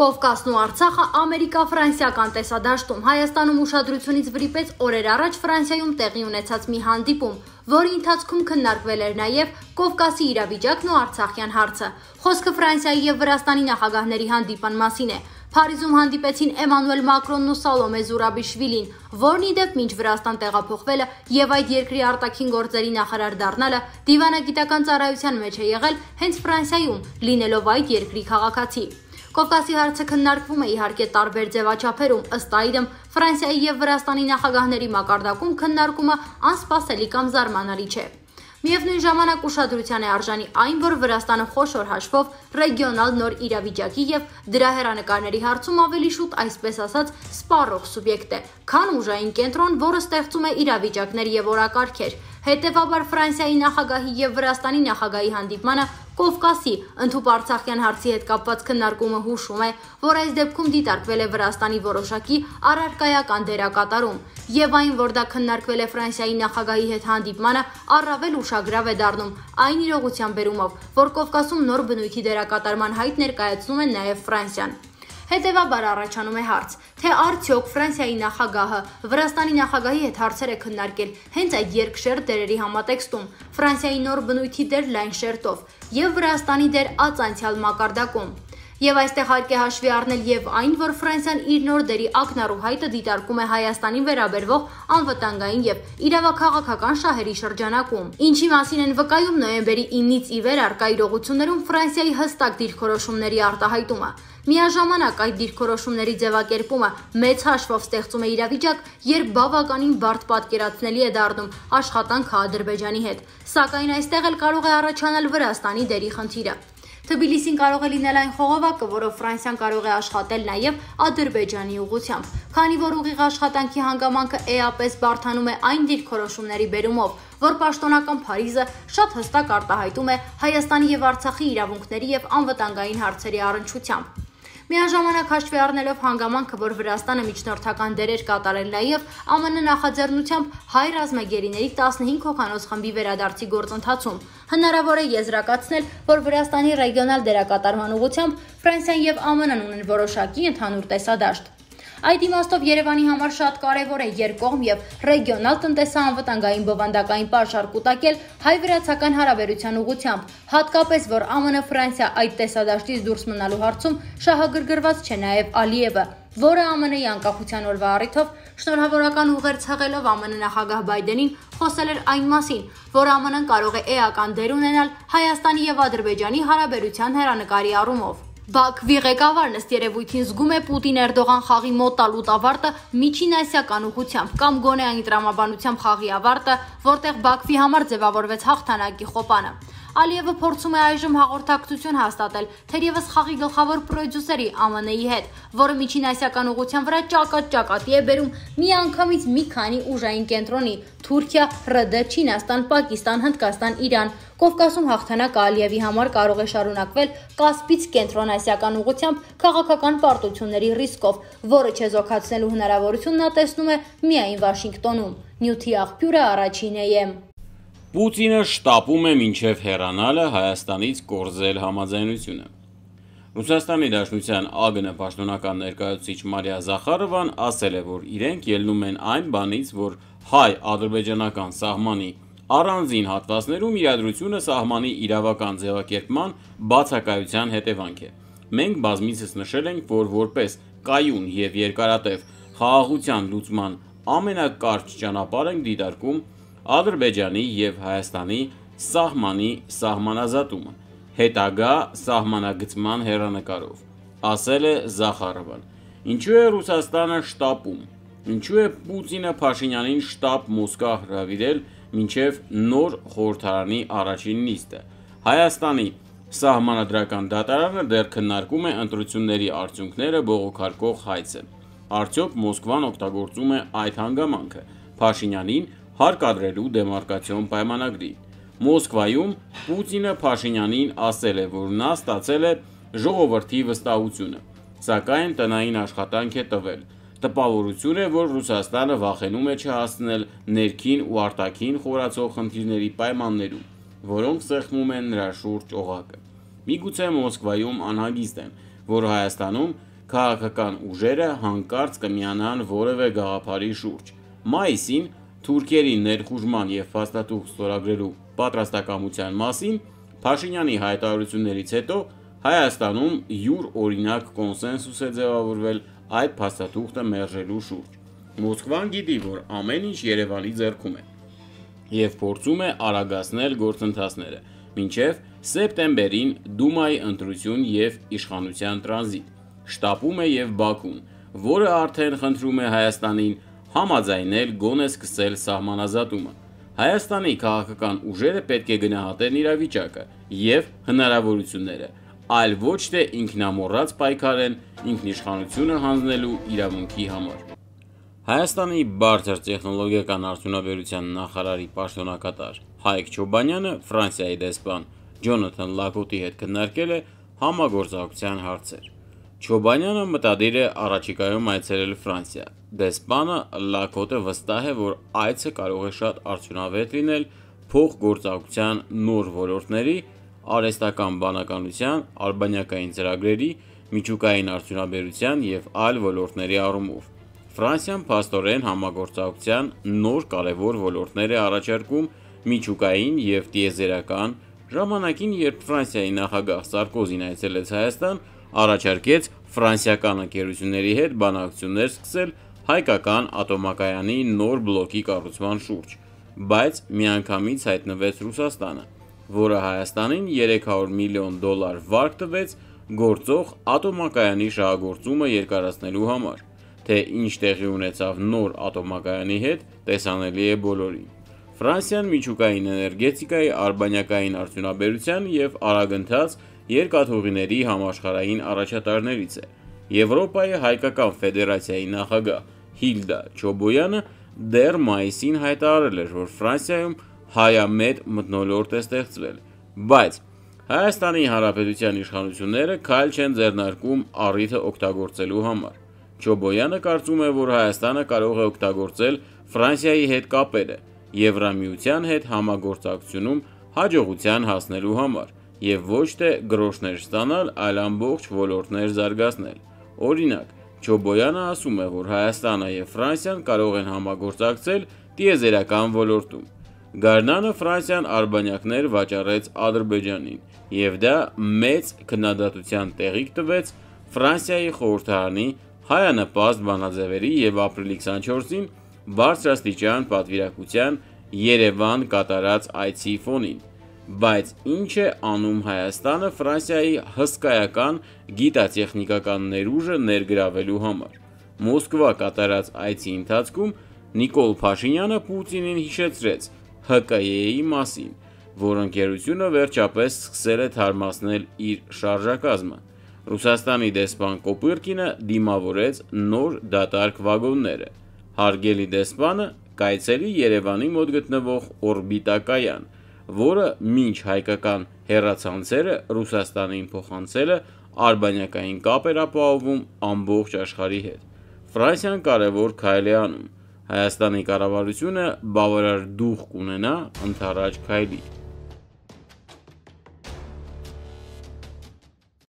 Կովկասն ու Արցախը ամերիկա-ֆրանսիական տեսադաշտում Հայաստանում ուշադրությունից վրիպեց օրեր առաջ Ֆրանսիայում տեղի ունեցած մի հանդիպում, որի ընթացքում քննարկվել էր նաև Կովկասի իրավիճակն ու Արցախյան հարցը։ Խոսքը Ֆրանսիայի եւ Վրաստանի նախագահների հանդիպան մասին է։ Փարիզում հանդիպեցին Էմանուել Մակրոնն ու Սալոմե Զուրաբիշվիլին, որն ի դեպ մինչ Վրաստան տեղափոխվելը եւ այդ երկրի արտաքին գործերի նախարար դառնալը դիվանագիտական ծառայության մեջ է եղել հենց Ֆրանսիայում, լինելով այդ երկրի քաղաքացի։ Կովկասի հարցը քննարկվում է իհարկե տարբեր ձևաչափերում, ըստ այդմ Ֆրանսիայի եւ Վրաստանի նախագահների մակարդակում քննարկումը անսպասելի կամ զարմանալի չէ։ Միևնույն ժամանակ ուշադրության է արժանի այն, որ Վրաստանը խոշոր հաշվով ռեգիոնալ նոր իրավիճակի եւ դրա հերանեկարների հարցում ավելի շուտ այսպես ասած սպառող սուբյեկտ է, քան ուժային կենտրոն, որը ստեղծում է իրավիճակներ եւ օրակարգեր։ Հետևաբար Ֆրանսիայի նախագահի եւ Վրաստանի նախագահի հանդիպմանը Կովկասի ընդհուպարցախյան հարցի հետ կապված քննարկումը հուշում է, որ այս դեպքում դիտարկվել է Վրաստանի որոշակի առարկայական դերակատարում եւ այն, որ դա քննարկվել է Ֆրանսիայի նախագահի հետ հանդիպմանը, առավել ուշագրավ է դառնում այն իրողության բերումով, որ Կովկասում նոր բնույթի դերակատարման հայտ ներկայացնում է նաեւ Ֆրանսիան։ Հետևաբար առաջանում է հարց, թե արդյոք Ֆրանսիայի նախագահը Վրաստանի նախագահի հետ հարցեր է քննարկել հենց այդ երկշերտ դերերի համատեքստում, Ֆրանսիայի նոր բնույթի դեր լայն շերտով եւ Վրաստանի դեր ածանցյալ մակարդակում։ Եվ այստեղ հարկ է հաշվի առնել եւ այն, որ Ֆրանսիան իր նոր դերի ակնառու հայտը դիտարկում է Հայաստանին վերաբերվող անվտանգային եւ իրավաքաղաքական շահերի շրջանակում։ Ինչի մասին են վկայում նոյեմբերի 9-ից ի վեր արկա իրողություններում Ֆրանսիայի հստակ դիրքորոշումների արտահայտումը։ Միաժամանակ այդ դիրքորոշումների ձևակերպումը մեծ հաշվով ստեղծում է իրավիճակ, երբ բավականին բարդ պատկերացնելի է դառնում աշխատանքը Ադրբեջանի հետ։ Սակայն այստեղ էլ կարող է առաջանալ Վրաստանի դերի խնդիրը։ Թբիլիսին կարող է լինել այն խողովակը, որով Ֆրանսիան կարող է աշխատել նաև Ադրբեջանի ուղությամբ, քանի որ ուղիղ աշխատանքի հանգամանքը էապես բարթանում է այն դիրքորոշումների բերումով, որ պաշտոնական Փարիզը շատ հստակ արտահայտում է Հայաստանի եւ Արցախի իրավունքների եւ անվտանգային հարցերի առնչությամբ։ Միաժամանակ հաշվի առնելով հանգամանքը, որ Վրաստանը միջնորդական դեր էր կատարել նաև ԱՄՆ նախաձեռնությամբ հայ ռազմագերիների 15 հոգանոց խմբի վերադարձի գործընթացում, հնարավոր է եզրակացնել, որ Վրաստանի ռեգիոնալ դերակատարման ուղղությամբ Ֆրանսիան եւ ԱՄՆ-ն ունեն որոշակի ընդհանուր տեսադաշտ։ Այդ իմաստով Երևանի համար շատ կարևոր է երկողմ եւ ռեգիոնալ տնտեսահանվտանգային բովանդակային պարշար կուտակել հայ-վրացական հարաբերության ուղությամբ, հատկապես որ ԱՄՆ-Ֆրանսիա այդ տեսադաշտից դուրս մնալու հարցում շահագրգռված չէ նաեւ Ալիևը, որը ԱՄՆ-ի անկախության օրվա առիթով շնորհավորական ուղեր ցեղելով ԱՄՆ նախագահ Բայդենին խոսել էր այն մասին, որ ԱՄՆ-ն կարող է էական դեր ունենալ Հայաստանի եւ Ադրբեջանի հարաբերության հերանեկարի առումով։ Բաքվի ղեկավարն ըստ երևույթին զգում է Պուտին-Էրդողան խաղի մոտ տալուտ ավարտը միջին ասիական ուղությամբ կամ գոնե այն տրամաբանությամբ խաղի ավարտը, որտեղ Բաքվի համար ձևավորվեց հաղթանակի խոպանը։ Ալիևը փորձում է այժմ հաղորդակցություն հաստատել, թերևս խաղի գլխավոր պրոդյուսերի ԱՄՆ-ի հետ, որը միջին ասիական ուղղության վրա ճակատ-ճակատի է բերում մի անգամից մի քանի ուժային կենտրոնի՝ Թուրքիա, ՌԴ, Չինաստան, Պակիստան, Հնդկաստան, Իրան, Կովկասում հաղթանակ Ալիևի համար կարող է շարունակվել Կասպից կենտրոնասիական ուղությամբ քաղաքական պարտությունների ռիսկով, որը չեզոքացնելու հնարավորությունն նա տեսնում է միայն Վաշինգտոնում։ Նյութի աղբյուրը առաջին է եմ։ Պուտինը շտապում է մինչև հեռանալը Հայաստանից կորզել համաձայնությունը։ Ռուսաստանի Դաշնության ԱԳՆ պաշտոնական ներկայացուցիչ Մարիա Զախարովան ասել է, որ իրենք ելնում են այն բանից, որ հայ-ադրբեջանական սահմանի Առանձին հատվածներում իրադրությունը սահմանի իրավական ձևակերպման բացակայության հետևանք է։ Մենք բազմիցս նշել ենք, որ որպես կայուն և երկարատև խաղաղության լուծման ամենակարճ ճանապարհ ենք դիտարկում Ադրբեջանի և Հայաստանի սահմանի սահմանազատումը՝ հետագա սահմանագծման հեռանկարով»,- ասել է Զախարովան։ Ինչու է Ռուսաստանը շտապում Ինչու է Պուտինը Փաշինյանին շտապ Մոսկվա հրավիրել մինչև նոր խորհրդարանի առաջին նիստը։ Հայաստանի սահմանադրական դատարանը դեռ քննարկում է ընտրությունների արդյունքները բողոքարկող հայցը։ Արդյոք Մոսկվան օգտագործում է այդ հանգամանքը Փաշինյանին հարկադրելու դեմարկացիոն պայմանագրի։ Մոսկվայում Պուտինը Փաշինյանին ասել է, որ նա ստացել է ժողովրդի վստահությունը, սակայն տնային աշխատանք է տվել տպավորություն է, որ Ռուսաստանը վախենում է չհասնել ներքին ու արտաքին խորացող խնդիրների պայմաններում, որոնք սեղմում են նրա շուրջ օղակը։ Միգուցե Մոսկվայում անհագիստ են, որ Հայաստանում քաղաքական ուժերը հանկարծ կմիանան որևէ գաղափարի շուրջ։ Մայիսին Թուրքիերի ներխուժման եւ փաստաթուղթ ստորագրելու պատրաստակամության մասին Փաշինյանի հայտարարություններից հետո Հայաստանում յուր օրինակ կոնսենսուս է ձևավորվել այդ փաստաթուղթը մերժելու շուրջ։ Մոսկվան գիտի, որ ամեն ինչ Երևանի ձեռքում է եւ փորձում է արագացնել գործընթացները, ինչեւ սեպտեմբերին Դումայի ընտրություն եւ իշխանության տրանզիտ շտապում է եւ Բաքուն, որը արդեն խնդրում է Հայաստանին համաձայնել գոնե սկսել սահմանազատումը։ Հայաստանի քաղաքական ուժերը պետք է գնահատեն իրավիճակը եւ հնարավորությունները, այլ ոչ թե ինքնամոռաց պայքար են ինքնիշխանությունը հանձնելու իրավունքի համար։ Հայաստանի բարձր տեխնոլոգիական արդյունաբերության նախարարի պաշտոնակատար Հայկ Չոբանյանը Ֆրանսիայի դեսպան Ջոնաթան Լակոտի հետ քննարկել է համագործակցության հարցեր։ Չոբանյանը մտադիր է առաջիկայում այցելել Ֆրանսիա։ Դեսպանը Լակոտը վստահ է, որ այցը կարող է շատ արդյունավետ լինել փոխգործակցության նոր ոլորտների արհեստական բանականության, արբանյակային ծրագրերի, միջուկային արդյունաբերության եւ այլ ոլորտների առումով։ Ֆրանսիան փաստորեն համագործակցության նոր կարևոր ոլորտներ է առաջարկում միջուկային եւ տիեզերական ժամանակին, երբ Ֆրանսիայի նախագահ Սարկոզին այցելեց Հայաստան, առաջարկեց ֆրանսիական ընկերությունների հետ բանակցություններ սկսել հայկական ատոմակայանի նոր բլոկի կառուցման շուրջ, բայց միանգամից հայտնվեց Ռուսաստանը որը Հայաստանին 300 միլիոն դոլար վարկ տվեց գործող ատոմակայանի շահագործումը երկարացնելու համար։ Թե ինչ տեղի ունեցավ նոր ատոմակայանի հետ, տեսանելի է բոլորին։ Ֆրանսիան միջուկային էներգետիկայի արբանյակային արդյունաբերության եւ արագընթաց երկաթուղիների համաշխարհային առաջատարներից է։ Եվրոպայի հայկական ֆեդերացիայի նախագահ Հիլդա Չոբոյանը դեռ մայիսին հայտարարել էր, որ Ֆրանսիայում հայամետ մտնոլորտ է ստեղծվել, բայց Հայաստանի Հանրապետության իշխանությունները քայլ չեն ձեռնարկում առիթը օգտագործելու համար։ Չոբոյանը կարծում է, որ Հայաստանը կարող է օգտագործել Ֆրանսիայի հետ կապերը Եվրամիության հետ համագործակցությունում հաջողության հասնելու համար եւ ոչ թե գրոշներ ստանալ, այլ ամբողջ ոլորտներ զարգացնել։ Օրինակ, Չոբոյանը ասում է, որ Հայաստանը եւ Ֆրանսիան կարող են համագործակցել տիեզերական ոլորտում։ Գարնանը Ֆրանսիան արբանյակներ վաճառեց Ադրբեջանին, եւ դա մեծ քննադատության տեղիք տվեց Ֆրանսիայի խորհրդարանի հայանպաստ բանաձևերի եւ ապրիլի 24-ին բարձրաստիճան պատվիրակության Երևան կատարած այցի ֆոնին։ Բայց ինչ է անում Հայաստանը Ֆրանսիայի հսկայական գիտատեխնիկական ներուժը ներգրավելու համար։ Մոսկվա կատարած այցի ընթացքում Նիկոլ Փաշինյանը Պուտինին հիշեցրեց, ՀԿԵ-ի մասին, որ ընկերությունը վերջապես սկսել է թարմացնել իր շարժակազմը։ Ռուսաստանի դեսպան Կոպիրկինը դիմավորեց նոր դատարկ վագոնները։ Հարգելի դեսպանը կայցելի Երևանի մոտ գտնվող օրբիտակայան, որը մինչ հայկական հերացանցերը Ռուսաստանին փոխանցելը արբանյակային կապ էր ապահովում ամբողջ աշխարհի հետ։ Ֆրանսիան կարևոր քայլ է անում Հայաստանի կառավարությունը բավարար դուխ կունենա ընդառաջ քայլի։